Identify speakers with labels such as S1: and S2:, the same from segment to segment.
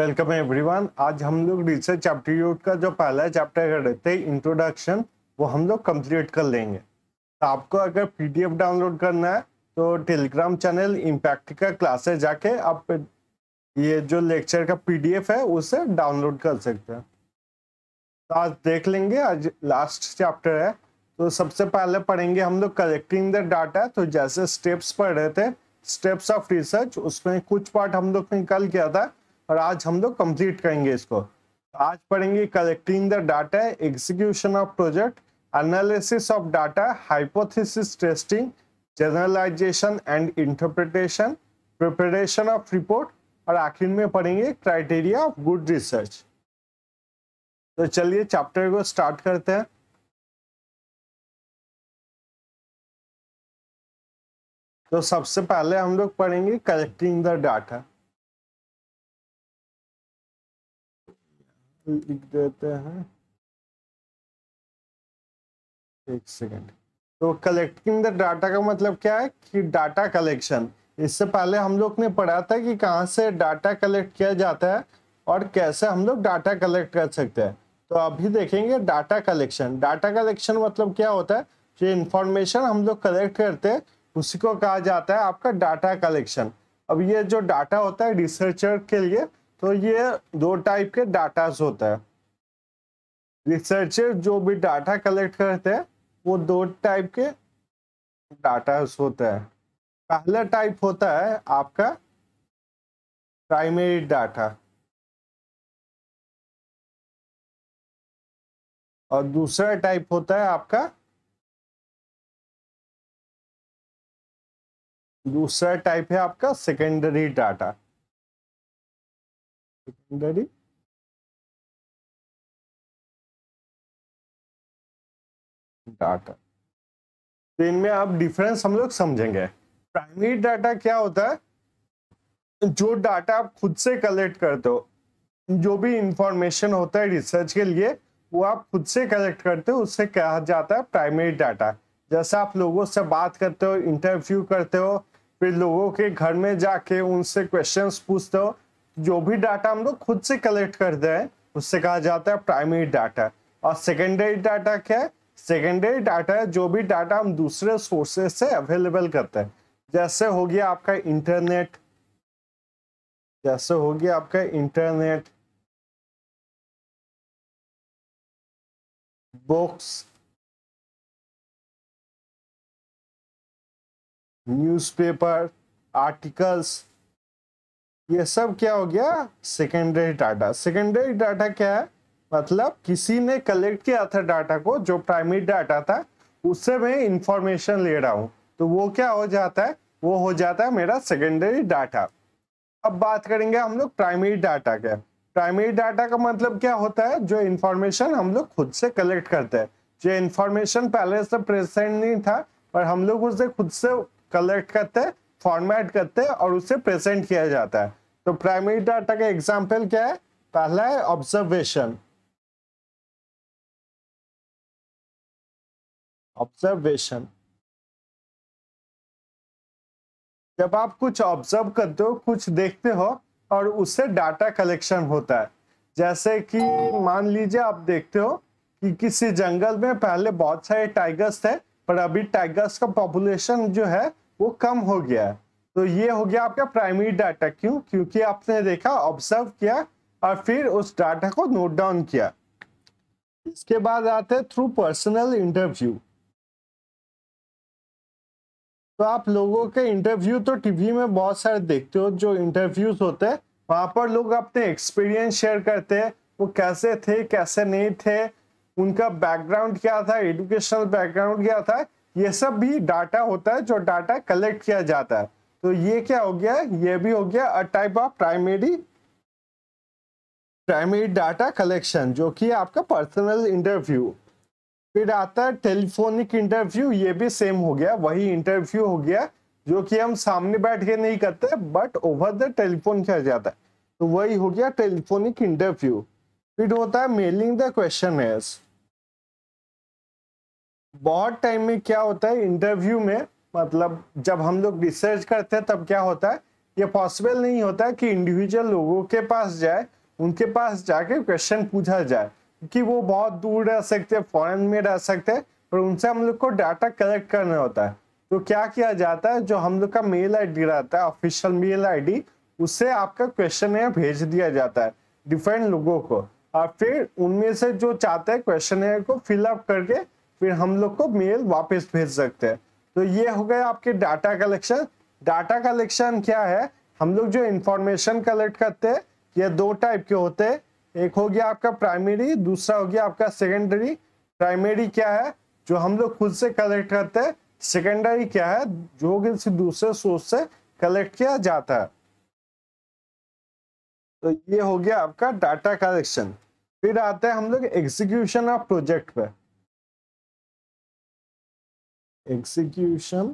S1: welcome everyone आज हम लोग रिसर्च चैप्टीट्यूड का जो पहला चैप्टर कर रहे थे इंट्रोडक्शन वो हम लोग कंप्लीट कर लेंगे तो आपको अगर पीडीएफ डाउनलोड करना है तो टेलीग्राम चैनल इम्पैक्ट का क्लासेस जाके आप ये जो लेक्चर का पीडीएफ है उसे डाउनलोड कर सकते हैं तो आज देख लेंगे आज लास्ट चैप्टर है तो सबसे पहले पढ़ेंगे हम लोग कलेक्टिंग द डाटा तो जैसे स्टेप्स पढ़ रहे थे स्टेप्स ऑफ रिसर्च उसमें कुछ पार्ट हम लोग ने कल किया था और आज हम लोग कंप्लीट करेंगे इसको आज पढ़ेंगे collecting the data execution of project analysis of data hypothesis testing generalisation and interpretation preparation of report और आखिर में पढ़ेंगे क्राइटेरिया ऑफ गुड रिसर्च तो चलिए चैप्टर को स्टार्ट करते हैं
S2: तो सबसे पहले हम लोग पढ़ेंगे कलेक्टिंग द डाटा लिख देते
S1: हैं एक सेकेंड तो कलेक्टिंग द डाटा का मतलब क्या है कि डाटा कलेक्शन इससे पहले हम लोग ने पढ़ा था कि कहाँ से डाटा कलेक्ट किया जाता है और कैसे हम लोग डाटा कलेक्ट कर सकते हैं तो अभी देखेंगे डाटा कलेक्शन डाटा कलेक्शन मतलब क्या होता है जो इन्फॉर्मेशन हम लोग कलेक्ट करते हैं उसी को कहा जाता है आपका डाटा कलेक्शन अब ये जो डाटा होता है रिसर्चर के लिए तो ये दो टाइप के डाटाज होता है रिसर्चर जो भी डाटा कलेक्ट करते हैं वो दो टाइप के डाटास होते हैं पहला टाइप होता है आपका
S2: प्राइमरी डाटा और दूसरा टाइप होता है आपका दूसरा टाइप है आपका सेकेंडरी डाटा secondary डाटा
S1: तो इनमें आप डिफरेंस हम लोग समझेंगे प्राइमरी डाटा क्या होता है जो डाटा आप खुद से कलेक्ट करते हो जो भी इंफॉर्मेशन होता है रिसर्च के लिए वो आप खुद से कलेक्ट करते हो उससे कहा जाता है प्राइमरी डाटा जैसे आप लोगों से बात करते हो इंटरव्यू करते हो फिर लोगों के घर में जाके उनसे क्वेश्चंस पूछते हो जो भी डाटा हम लोग खुद से कलेक्ट करते हैं उससे कहा जाता है प्राइमरी डाटा और सेकेंडरी डाटा क्या है सेकेंडरी डाटा है जो भी डाटा हम दूसरे सोर्सेस से अवेलेबल करते हैं जैसे हो गया आपका इंटरनेट जैसे हो गया आपका इंटरनेट बुक्स न्यूज़पेपर आर्टिकल्स ये सब क्या हो गया सेकेंडरी डाटा सेकेंडरी डाटा क्या है मतलब किसी ने कलेक्ट किया था डाटा को जो प्राइमरी डाटा था उससे मैं इंफॉर्मेशन ले रहा हूँ तो वो क्या हो जाता है वो हो जाता है मेरा सेकेंडरी डाटा अब बात करेंगे हम लोग प्राइमरी डाटा के प्राइमरी डाटा का मतलब क्या होता है जो इन्फॉर्मेशन हम लोग खुद से कलेक्ट करते हैं जो इन्फॉर्मेशन पहले से प्रेजेंट नहीं था पर हम लोग उसे खुद से कलेक्ट करते हैं फॉर्मेट करते हैं और उसे प्रेजेंट किया जाता है तो प्राइमरी डाटा का एग्जाम्पल क्या है पहला है ऑब्जर्वेशन ऑब्जर्वेशन जब आप कुछ ऑब्जर्व करते हो कुछ देखते हो और उससे डाटा कलेक्शन होता है जैसे कि मान लीजिए आप देखते हो कि किसी जंगल में पहले बहुत सारे टाइगर्स थे पर अभी टाइगर्स का पॉपुलेशन जो है वो कम हो गया है तो ये हो गया आपका प्राइमरी डाटा क्यों क्योंकि आपने देखा ऑब्जर्व किया और फिर उस डाटा को नोट डाउन किया इसके बाद आते हैं थ्रू पर्सनल इंटरव्यू तो आप लोगों के इंटरव्यू तो टीवी में बहुत सारे देखते हो जो इंटरव्यूज होते हैं वहां पर लोग अपने एक्सपीरियंस शेयर करते हैं वो कैसे थे कैसे नहीं थे उनका बैकग्राउंड क्या था एजुकेशनल बैकग्राउंड क्या था ये सब भी डाटा होता है जो डाटा कलेक्ट किया जाता है तो ये क्या हो गया ये भी हो गया a type of primary primary data collection जो कि आपका पर्सनल इंटरव्यू फिर आता है टेलीफोनिक इंटरव्यू ये भी सेम हो गया वही इंटरव्यू हो गया जो कि हम सामने बैठ के नहीं करते बट ओवर द टेलीफोन किया जाता है तो वही हो गया टेलीफोनिक इंटरव्यू फिर होता है मेलिंग द क्वेश्चन बहुत टाइम में क्या होता है इंटरव्यू में मतलब जब हम लोग रिसर्च करते हैं तब क्या होता है ये पॉसिबल नहीं होता कि इंडिविजुअल लोगों के पास जाए उनके पास जाके क्वेश्चन पूछा जाए कि वो बहुत दूर रह सकते हैं फॉरेन में रह सकते हैं पर उनसे हम लोग को डाटा कलेक्ट करना होता है तो क्या किया जाता है जो हम लोग का मेल आईडी रहता है ऑफिशियल मेल आईडी उससे आपका क्वेश्चन भेज दिया जाता है डिफरेंट लोगों को और फिर उनमें से जो चाहते हैं क्वेश्चन को फिलअप करके फिर हम लोग को मेल वापस भेज सकते हैं तो ये हो गए आपके डाटा कलेक्शन डाटा कलेक्शन क्या है हम लोग जो इंफॉर्मेशन कलेक्ट करते हैं ये दो टाइप के होते हैं एक हो गया आपका प्राइमरी दूसरा हो गया आपका सेकेंडरी प्राइमरी क्या है जो हम लोग खुद से कलेक्ट करते हैं सेकेंडरी क्या है जो किसी दूसरे सोर्स से कलेक्ट किया जाता है तो ये हो गया आपका डाटा कलेक्शन फिर आते हैं हम
S2: लोग एग्जीक्यूशन ऑफ प्रोजेक्ट पर execution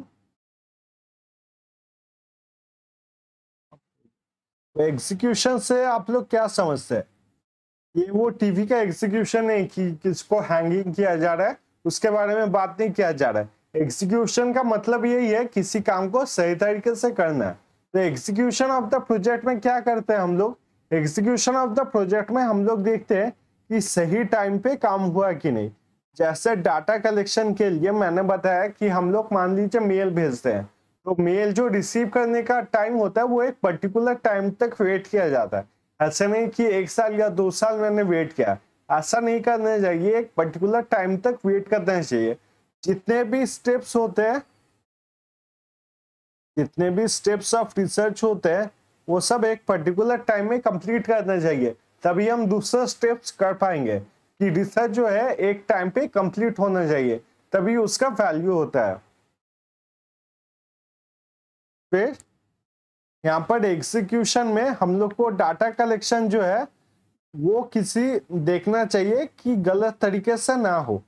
S1: एग्जीक्यूशन तो से आप लोग क्या समझते हैं ये वो टीवी का एग्जीक्यूशन नहीं कि किसको हैंगिंग किया जा रहा है उसके बारे में बात नहीं किया जा रहा है एग्जीक्यूशन का मतलब यही है किसी काम को सही तरीके से करना है तो एग्जीक्यूशन ऑफ द प्रोजेक्ट में क्या करते हैं हम लोग एग्जीक्यूशन ऑफ द प्रोजेक्ट में हम लोग देखते हैं कि सही टाइम पे काम हुआ कि नहीं जैसे डाटा कलेक्शन के लिए मैंने बताया कि हम लोग मान लीजिए मेल भेजते हैं तो मेल जो रिसीव करने का टाइम होता है वो एक पर्टिकुलर टाइम तक वेट किया जाता है ऐसे नहीं कि एक साल या दो साल मैंने वेट किया ऐसा नहीं करना चाहिए एक पर्टिकुलर टाइम तक वेट करना चाहिए जितने भी स्टेप्स होते हैं जितने भी स्टेप्स ऑफ रिसर्च होते हैं वो सब एक पर्टिकुलर टाइम में कंप्लीट करना चाहिए तभी हम दूसरा स्टेप्स कर पाएंगे कि रिसर्च जो है एक टाइम पे कंप्लीट होना चाहिए तभी उसका वैल्यू होता है फिर यहाँ पर एग्जीक्यूशन में हम लोग को डाटा कलेक्शन जो है वो किसी देखना चाहिए कि गलत तरीके से ना हो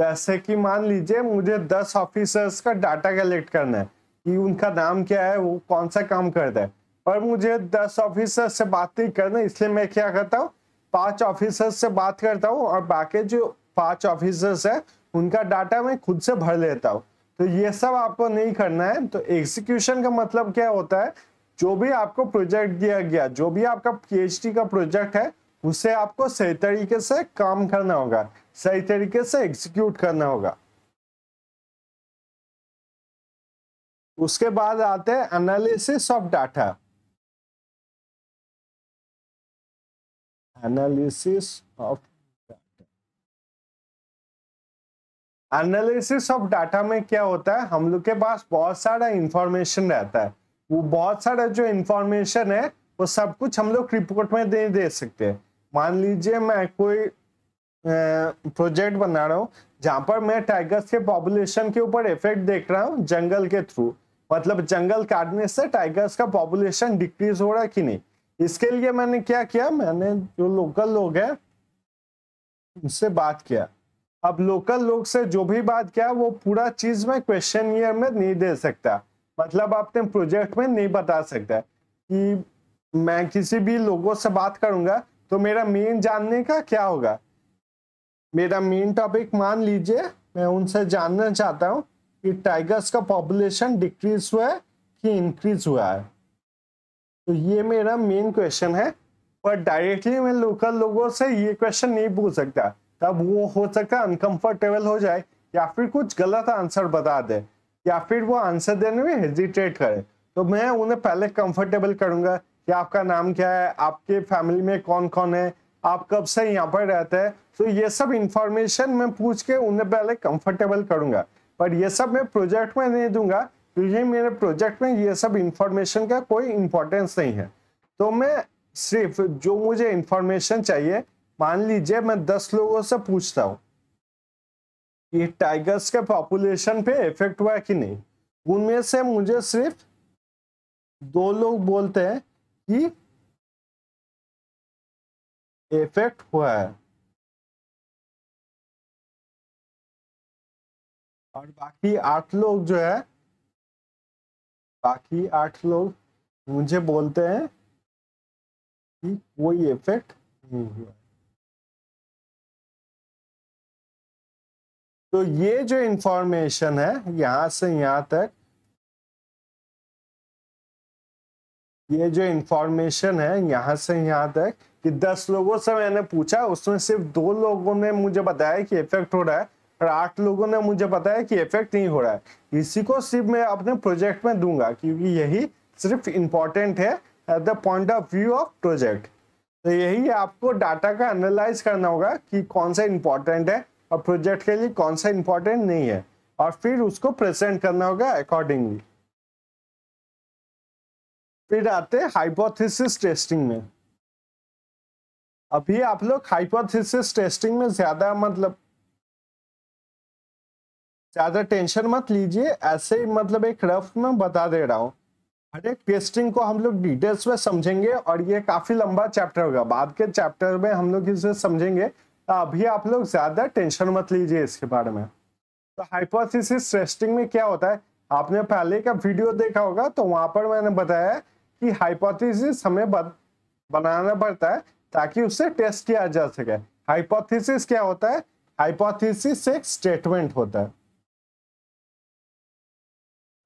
S1: जैसे कि मान लीजिए मुझे दस ऑफिसर्स का डाटा कलेक्ट करना है कि उनका नाम क्या है वो कौन सा काम करता है पर मुझे दस ऑफिसर्स से बात नहीं करना इसलिए मैं क्या करता हूँ पांच ऑफिसर्स से बात करता हूँ और बाकी जो पांच ऑफिसर्स है उनका डाटा मैं खुद से भर लेता हूँ तो ये सब आपको नहीं करना है तो एग्जीक्यूशन का मतलब क्या होता है जो भी आपको प्रोजेक्ट दिया गया जो भी आपका पी का प्रोजेक्ट है उसे आपको सही तरीके से काम करना होगा सही तरीके से एग्जीक्यूट करना होगा उसके बाद आते हैं
S2: analysis of data
S1: analysis of data analysis of data में क्या होता है हम लोग के पास बहुत सारा इंफॉर्मेशन रहता है वो बहुत सारा जो इंफॉर्मेशन है वो सब कुछ हम लोग रिपोर्ट में दे दे सकते हैं मान लीजिए मैं कोई प्रोजेक्ट बना रहा हूँ जहाँ पर मैं टाइगर्स के पॉपुलेशन के ऊपर इफेक्ट देख रहा हूँ जंगल के थ्रू मतलब जंगल काटने से टाइगर्स का पॉपुलेशन डिक्रीज हो रहा है कि नहीं इसके लिए मैंने क्या किया मैंने जो लोकल लोग हैं उनसे बात किया अब लोकल लोग से जो भी बात किया वो पूरा चीज में क्वेश्चन ईयर में नहीं दे सकता मतलब आपने प्रोजेक्ट में नहीं बता सकता कि मैं किसी भी लोगों से बात करूंगा तो मेरा मेन जानने का क्या होगा मेरा मेन टॉपिक मान लीजिए मैं उनसे जानना चाहता हूँ कि टाइगर्स का पॉपुलेशन डिक्रीज हुआ है कि इंक्रीज हुआ है तो ये मेरा मेन क्वेश्चन है पर डायरेक्टली मैं लोकल लोगों से ये क्वेश्चन नहीं पूछ सकता तब वो हो सकता है अनकंफर्टेबल हो जाए या फिर कुछ गलत आंसर बता दे या फिर वो आंसर देने में हेजिटेट करे तो मैं उन्हें पहले कंफर्टेबल करूंगा कि आपका नाम क्या है आपके फैमिली में कौन कौन है आप कब से यहाँ पर रहते हैं तो ये सब इंफॉर्मेशन मैं पूछ के उन्हें पहले कंफर्टेबल करूंगा पर ये सब मैं प्रोजेक्ट में नहीं दूंगा तो ये मेरे प्रोजेक्ट में ये सब इंफॉर्मेशन का कोई इंपॉर्टेंस नहीं है तो मैं सिर्फ जो मुझे इंफॉर्मेशन चाहिए मान लीजिए मैं दस लोगों से पूछता हूँ ये टाइगर्स के पॉपुलेशन पे इफेक्ट हुआ कि नहीं उनमें से मुझे सिर्फ दो लोग बोलते हैं कि
S2: इफेक्ट हुआ है
S1: और बाकी आठ लोग जो है बाकी आठ लोग मुझे बोलते हैं कि कोई इफेक्ट
S2: नहीं हुआ तो ये
S1: जो इंफॉर्मेशन है यहां से यहां तक ये जो इंफॉर्मेशन है यहां से यहां तक कि दस लोगों से मैंने पूछा उसमें सिर्फ दो लोगों ने मुझे बताया कि इफेक्ट हो रहा है और आठ लोगों ने मुझे बताया कि इफेक्ट नहीं हो रहा है इसी को सिर्फ मैं अपने प्रोजेक्ट में दूंगा क्योंकि यही सिर्फ इंपॉर्टेंट है at the point of view of project तो यही आपको डाटा का एनालाइज करना होगा कि कौन सा इंपॉर्टेंट है और प्रोजेक्ट के लिए कौन सा इंपॉर्टेंट नहीं है और फिर उसको प्रेजेंट करना होगा अकॉर्डिंगली फिर आते हाइपोथेसिस टेस्टिंग में अभी आप लोग हाइपोथेसिस टेस्टिंग में ज्यादा मतलब ज्यादा टेंशन मत लीजिए ऐसे ही मतलब एक रफ में बता दे रहा हूँ हर एक टेस्टिंग को हम लोग डिटेल्स में समझेंगे और ये काफी लंबा चैप्टर होगा बाद के चैप्टर में हम लोग इसे समझेंगे तो अभी आप लोग ज्यादा टेंशन मत लीजिए इसके बारे में तो हाइपोथेसिस टेस्टिंग में क्या होता है आपने पहले का वीडियो देखा होगा तो वहां पर मैंने बताया कि हाइपोथेसिस हमें बनाना पड़ता है ताकि उसे टेस्ट किया जा सके हाइपोथिस क्या होता है हाइपोथिस एक स्टेटमेंट होता है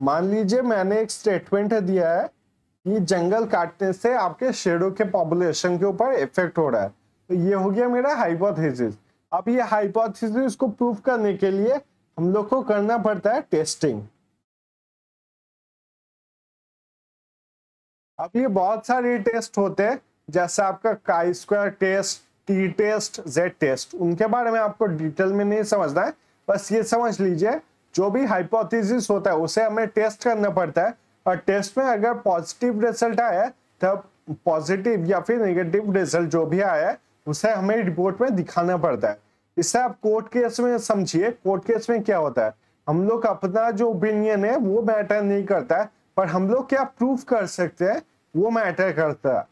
S1: मान लीजिए मैंने एक स्टेटमेंट दिया है कि जंगल काटने से आपके शेडो के पॉपुलेशन के ऊपर इफेक्ट हो रहा है तो ये हो गया मेरा हाइपोथेसिस अब ये हाइपोथेसिस को प्रूव करने के लिए हम लोग को करना पड़ता है टेस्टिंग अब ये बहुत सारे टेस्ट होते हैं जैसे आपका chi square test T test Z test उनके बारे में आपको डिटेल में नहीं समझना है बस ये समझ लीजिए जो भी हाइपोथेसिस होता है उसे हमें टेस्ट करना पड़ता है और टेस्ट में अगर पॉजिटिव रिजल्ट आया तब पॉजिटिव या फिर नेगेटिव रिजल्ट जो भी आया उसे हमें रिपोर्ट में दिखाना पड़ता है इससे आप कोर्ट केस में समझिए कोर्ट केस में क्या होता है हम लोग अपना जो ओपिनियन है वो मैटर नहीं करता है पर हम लोग क्या प्रूफ कर सकते हैं वो मैटर करता है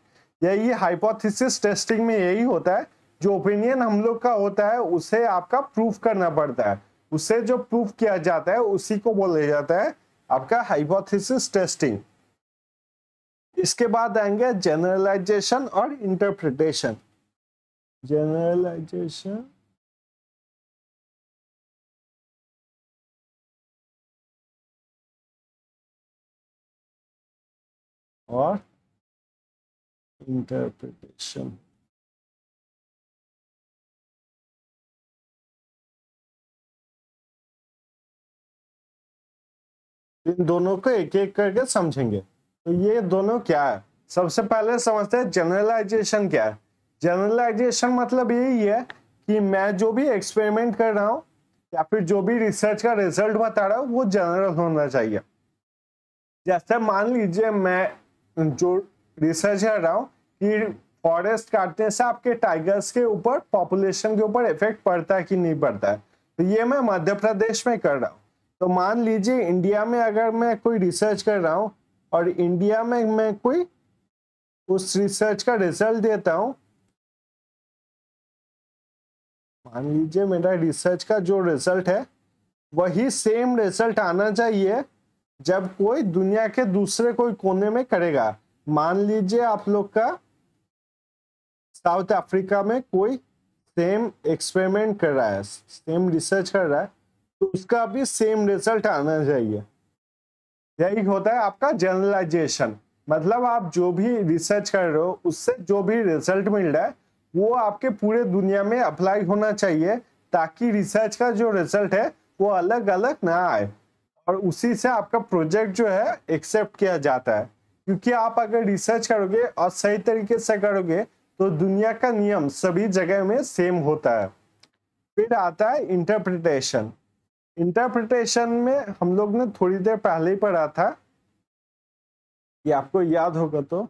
S1: यही हाइपोथेसिस टेस्टिंग में यही होता है जो ओपिनियन हम लोग का होता है उसे आपका प्रूफ करना पड़ता है उसे जो प्रूफ किया जाता है उसी को बोला जाता है आपका हाइपोथेसिस टेस्टिंग इसके बाद आएंगे जनरलाइजेशन और इंटरप्रिटेशन
S2: जनरलाइजेशन और इंटरप्रिटेशन
S1: इन दोनों को एक एक करके समझेंगे तो ये दोनों क्या है सबसे पहले समझते हैं जनरलाइजेशन क्या है जनरलाइजेशन मतलब यही है कि मैं जो भी एक्सपेरिमेंट कर रहा हूँ या फिर जो भी रिसर्च का रिजल्ट बता रहा हूँ वो जनरल होना चाहिए जैसे मान लीजिए मैं जो रिसर्च कर रहा हूँ कि फॉरेस्ट काटने से आपके टाइगर्स के ऊपर पॉपुलेशन के ऊपर इफेक्ट पड़ता है कि नहीं पड़ता है तो ये मैं मध्य प्रदेश में कर रहा हूँ तो मान लीजिए इंडिया में अगर मैं कोई रिसर्च कर रहा हूँ और इंडिया में मैं कोई उस रिसर्च का रिजल्ट देता हूँ मान लीजिए मेरा रिसर्च का जो रिजल्ट है वही सेम रिजल्ट आना चाहिए जब कोई दुनिया के दूसरे कोई कोने में करेगा मान लीजिए आप लोग का साउथ अफ्रीका में कोई सेम एक्सपेरिमेंट कर रहा है सेम रिसर्च कर रहा है उसका भी सेम रिजल्ट आना चाहिए यही होता है आपका जनरलाइजेशन मतलब आप जो भी रिसर्च कर रहे हो उससे जो भी रिजल्ट मिल रहा है वो आपके पूरे दुनिया में अप्लाई होना चाहिए ताकि रिसर्च का जो रिजल्ट है वो अलग अलग ना आए और उसी से आपका प्रोजेक्ट जो है एक्सेप्ट किया जाता है क्योंकि आप अगर रिसर्च करोगे और सही तरीके से करोगे तो दुनिया का नियम सभी जगह में सेम होता है फिर आता है इंटरप्रिटेशन इंटरप्रिटेशन में हम लोग ने थोड़ी देर पहले ही पढ़ा था ये आपको याद होगा तो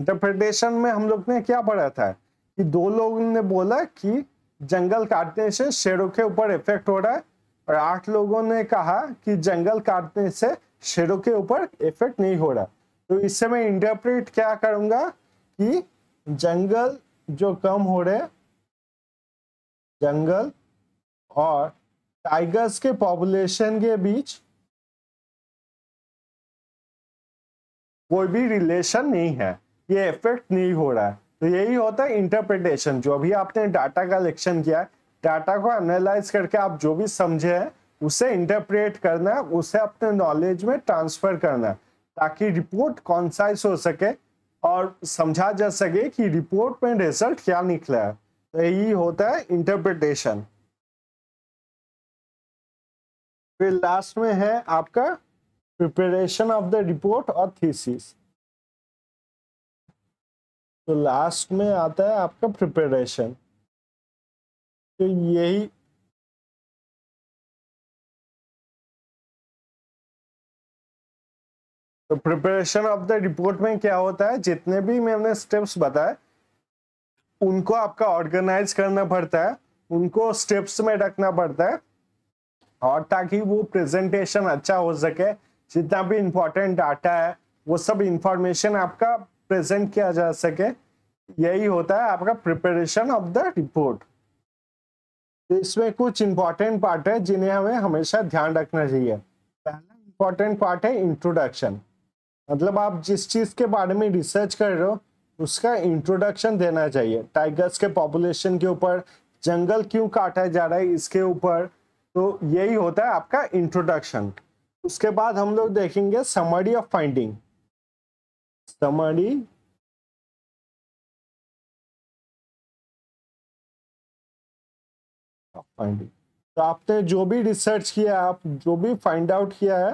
S1: इंटरप्रिटेशन में हम लोग ने क्या पढ़ा था कि दो लोग ने बोला कि जंगल काटने से शेरों के ऊपर इफेक्ट हो रहा है और आठ लोगों ने कहा कि जंगल काटने से शेरों के ऊपर इफेक्ट नहीं हो रहा तो इससे मैं इंटरप्रेट क्या करूंगा कि जंगल जो कम हो रहे जंगल और टाइगर्स के पॉपुलेशन के बीच कोई भी रिलेशन नहीं है ये इफेक्ट नहीं हो रहा है तो यही होता है इंटरप्रिटेशन जो अभी आपने डाटा कलेक्शन किया है डाटा को एनालाइज करके आप जो भी समझे हैं उसे इंटरप्रेट करना है उसे अपने नॉलेज में ट्रांसफर करना है ताकि रिपोर्ट कॉन्साइज हो सके और समझा जा सके कि रिपोर्ट में रिजल्ट क्या निकला है तो यही होता है इंटरप्रिटेशन फिर लास्ट में है आपका प्रिपरेशन ऑफ द रिपोर्ट और थीसिस तो लास्ट में आता है आपका
S2: प्रिपरेशन तो यही तो प्रिपरेशन ऑफ
S1: द रिपोर्ट में क्या होता है जितने भी मैंने स्टेप्स बताए उनको आपका ऑर्गेनाइज करना पड़ता है उनको स्टेप्स में रखना पड़ता है और ताकि वो प्रेजेंटेशन अच्छा हो सके जितना भी इम्पोर्टेंट डाटा है वो सब इंफॉर्मेशन आपका प्रेजेंट किया जा सके यही होता है आपका प्रिपरेशन ऑफ द रिपोर्ट इसमें कुछ इंपॉर्टेंट पार्ट है जिन्हें हमें हमेशा ध्यान रखना चाहिए पहला इंपॉर्टेंट पार्ट है इंट्रोडक्शन मतलब आप जिस चीज के बारे में रिसर्च कर रहे हो उसका इंट्रोडक्शन देना चाहिए टाइगर्स के पॉपुलेशन के ऊपर जंगल क्यों काटा जा रहा है इसके ऊपर तो यही होता है आपका इंट्रोडक्शन उसके बाद हम लोग देखेंगे summary of finding
S2: summary
S1: finding तो आपने जो भी रिसर्च किया है आप जो भी फाइंड आउट किया है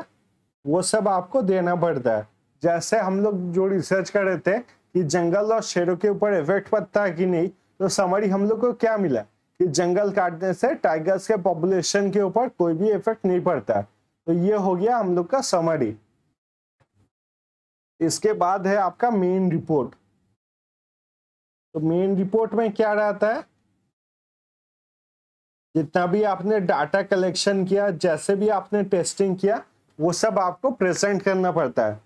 S1: वो सब आपको देना पड़ता है जैसे हम लोग जो रिसर्च कर रहे थे कि जंगल और शेरों के ऊपर इफेक्ट पड़ता है कि नहीं तो समरी हम लोग को क्या मिला कि जंगल काटने से टाइगर्स के पॉपुलेशन के ऊपर कोई भी इफेक्ट नहीं पड़ता है तो ये हो गया हम लोग का समरी इसके बाद है आपका मेन रिपोर्ट तो मेन रिपोर्ट में क्या रहता है जितना भी आपने डाटा कलेक्शन किया जैसे भी आपने टेस्टिंग किया वो सब आपको प्रेजेंट करना पड़ता है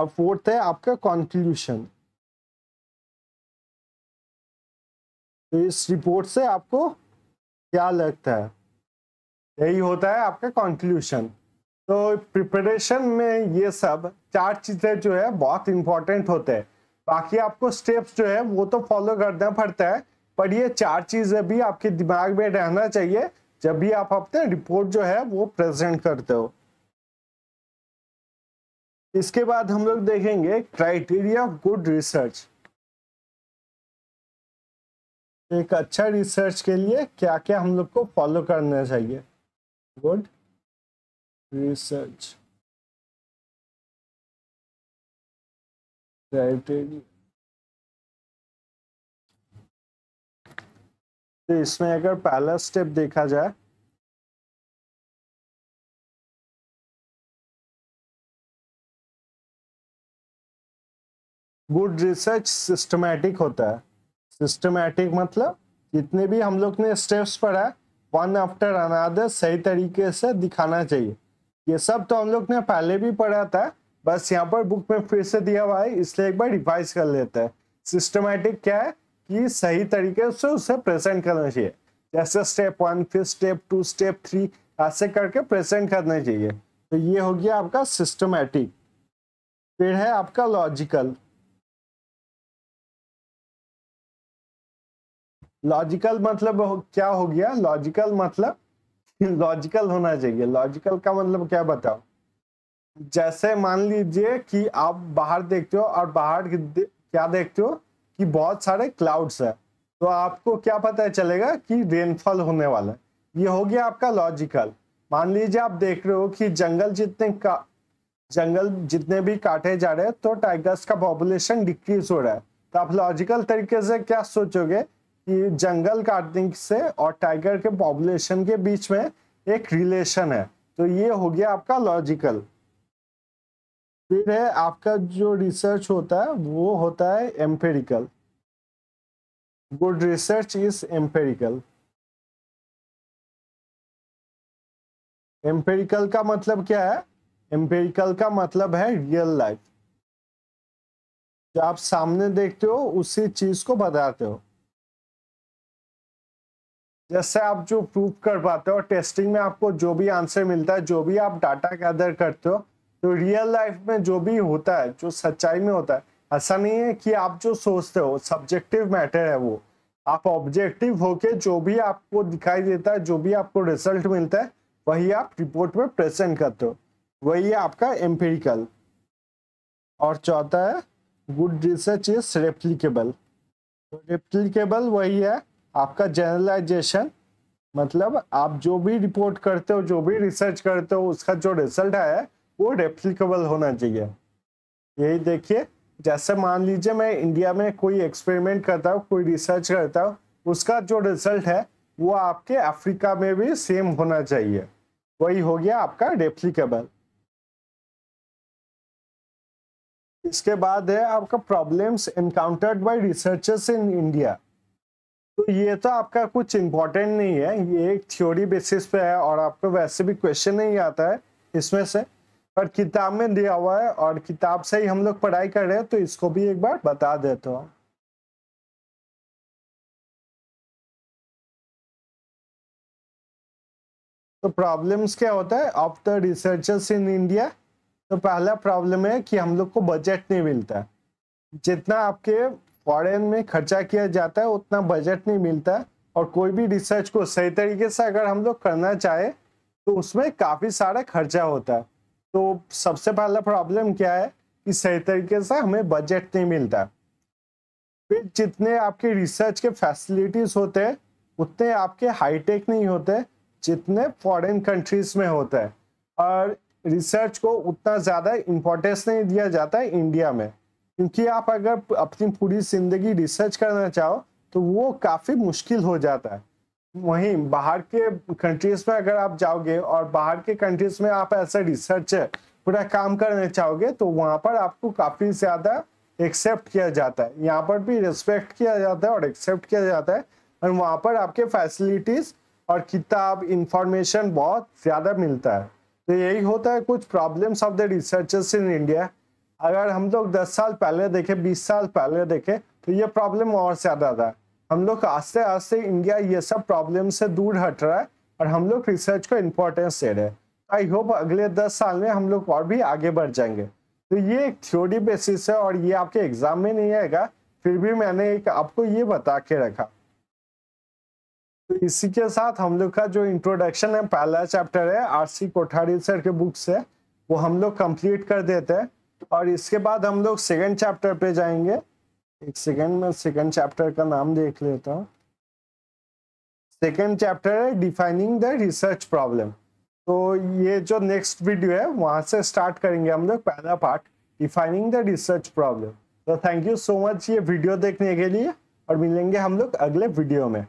S1: और फोर्थ है आपका कॉन्क्लूशन तो इस रिपोर्ट से आपको क्या लगता है यही होता है आपका कंक्लूशन तो प्रिपरेशन में ये सब चार चीज़ें जो है बहुत इंपॉर्टेंट होते हैं बाकी आपको स्टेप्स जो है वो तो फॉलो करना पड़ता है पर ये चार चीज़ें भी आपके दिमाग में रहना चाहिए जब भी आप अपने रिपोर्ट जो है वो प्रेजेंट करते हो इसके बाद हम लोग देखेंगे क्राइटेरिया ऑफ गुड रिसर्च एक अच्छा रिसर्च के लिए क्या क्या हम लोग को फॉलो करना चाहिए
S2: गुड रिसर्च क्राइटेरिया तो इसमें अगर पहला स्टेप देखा जाए
S1: गुड रिसर्च सिस्टमैटिक होता है सिस्टमैटिक मतलब जितने भी हम लोग ने स्टेप्स पढ़ा वन आफ्टर अनादर सही तरीके से दिखाना चाहिए ये सब तो हम लोग ने पहले भी पढ़ा था बस यहाँ पर बुक में फिर से दिया हुआ है इसलिए एक बार रिवाइज कर लेते हैं सिस्टमैटिक क्या है कि सही तरीके से उसे प्रेजेंट करना चाहिए जैसे स्टेप वन फिर स्टेप टू स्टेप थ्री ऐसे करके प्रेजेंट करना चाहिए तो ये हो गया आपका सिस्टमैटिक फिर है आपका लॉजिकल लॉजिकल मतलब हो, क्या हो गया लॉजिकल मतलब लॉजिकल होना चाहिए लॉजिकल का मतलब क्या बताओ जैसे मान लीजिए कि आप बाहर देखते हो और बाहर दे, क्या देखते हो कि बहुत सारे क्लाउड्स है तो आपको क्या पता चलेगा कि रेनफॉल होने वाला है ये हो गया आपका लॉजिकल मान लीजिए आप देख रहे हो कि जंगल जितने का जंगल जितने भी काटे जा रहे हैं तो टाइगर्स का पॉपुलेशन डिक्रीज हो रहा है तो आप लॉजिकल तरीके से क्या सोचोगे कि जंगल काटने से और टाइगर के पॉपुलेशन के बीच में एक रिलेशन है तो ये हो गया आपका लॉजिकल फिर है आपका जो रिसर्च होता है वो होता है empirical good research is empirical empirical का मतलब क्या है एम्पेरिकल का मतलब है रियल लाइफ जो आप सामने देखते हो उसी चीज को बताते हो जैसे आप जो प्रूव कर पाते हो टेस्टिंग में आपको जो भी आंसर मिलता है जो भी आप डाटा गैदर करते हो तो रियल लाइफ में जो भी होता है जो सच्चाई में होता है ऐसा नहीं है कि आप जो सोचते हो सब्जेक्टिव मैटर है वो आप ऑब्जेक्टिव होके जो भी आपको दिखाई देता है जो भी आपको रिजल्ट मिलता है वही आप रिपोर्ट में प्रेजेंट करते हो वही है आपका एम्पेरिकल और चौथा है good research is replicable replicable वही है आपका जनरलाइजेशन मतलब आप जो भी रिपोर्ट करते हो जो भी रिसर्च करते हो उसका जो रिजल्ट आया वो रेप्लीकेबल होना चाहिए यही देखिए जैसे मान लीजिए मैं इंडिया में कोई एक्सपेरिमेंट करता हूँ कोई रिसर्च करता हूँ उसका जो रिजल्ट है वो आपके अफ्रीका में भी सेम होना चाहिए वही हो गया आपका रेप्लीकेबल इसके बाद है आपका problems encountered by researchers in India तो ये तो आपका कुछ इम्पोर्टेंट नहीं है ये एक थ्योरी बेसिस पे है और आपको वैसे भी क्वेश्चन नहीं आता है इसमें से पर किताब में दिया हुआ है और किताब से ही हम लोग पढ़ाई कर रहे हैं तो इसको भी एक बार बता देते हो तो प्रॉब्लम्स क्या होता है of the researchers in India तो पहला प्रॉब्लम है कि हम लोग को बजट नहीं मिलता जितना आपके फॉरेन में खर्चा किया जाता है उतना बजट नहीं मिलता और कोई भी रिसर्च को सही तरीके से अगर हम लोग करना चाहें तो उसमें काफ़ी सारा खर्चा होता है तो सबसे पहला प्रॉब्लम क्या है कि सही तरीके से हमें बजट नहीं मिलता फिर जितने आपके रिसर्च के फैसिलिटीज़ होते हैं उतने आपके हाईटेक नहीं होते जितने फॉरेन कंट्रीज में होते हैं और रिसर्च को उतना ज़्यादा इम्पोर्टेंस नहीं दिया जाता है इंडिया में क्योंकि आप अगर अपनी पूरी जिंदगी रिसर्च करना चाहो तो वो काफ़ी मुश्किल हो जाता है वहीं बाहर के कंट्रीज में अगर आप जाओगे और बाहर के कंट्रीज में आप ऐसा रिसर्च पूरा काम करना चाहोगे तो वहाँ पर आपको काफ़ी ज़्यादा एक्सेप्ट किया जाता है यहाँ पर भी रिस्पेक्ट किया जाता है और एक्सेप्ट किया जाता है और वहाँ पर आपके फैसिलिटीज़ और किताब इंफॉर्मेशन बहुत ज़्यादा मिलता है तो यही होता है कुछ problems of the researchers in India अगर हम लोग दस साल पहले देखे बीस साल पहले देखे तो ये प्रॉब्लम और ज़्यादा था हम लोग आस्ते आस्ते इंडिया ये सब प्रॉब्लम से दूर हट रहा है और हम लोग रिसर्च को इम्पोर्टेंस दे रहे हैं आई होप अगले दस साल में हम लोग और भी आगे बढ़ जाएंगे तो ये एक थ्योरी बेसिस है और ये आपके एग्जाम में नहीं आएगा फिर भी मैंने एक आपको ये बता के रखा तो इसी के साथ हम लोग का जो इंट्रोडक्शन है पहला चैप्टर है आरसी कोठारी सर के बुक से वो हम लोग कंप्लीट कर देते हैं और इसके बाद हम लोग सेकेंड चैप्टर पे जाएंगे एक सेकेंड में सेकेंड चैप्टर का नाम देख लेता हूँ सेकेंड चैप्टर है डिफाइनिंग द रिसर्च प्रॉब्लम तो ये जो नेक्स्ट वीडियो है वहाँ से स्टार्ट करेंगे हम लोग पहला part defining the research problem तो थैंक यू सो मच ये वीडियो देखने के लिए और मिलेंगे हम लोग अगले वीडियो में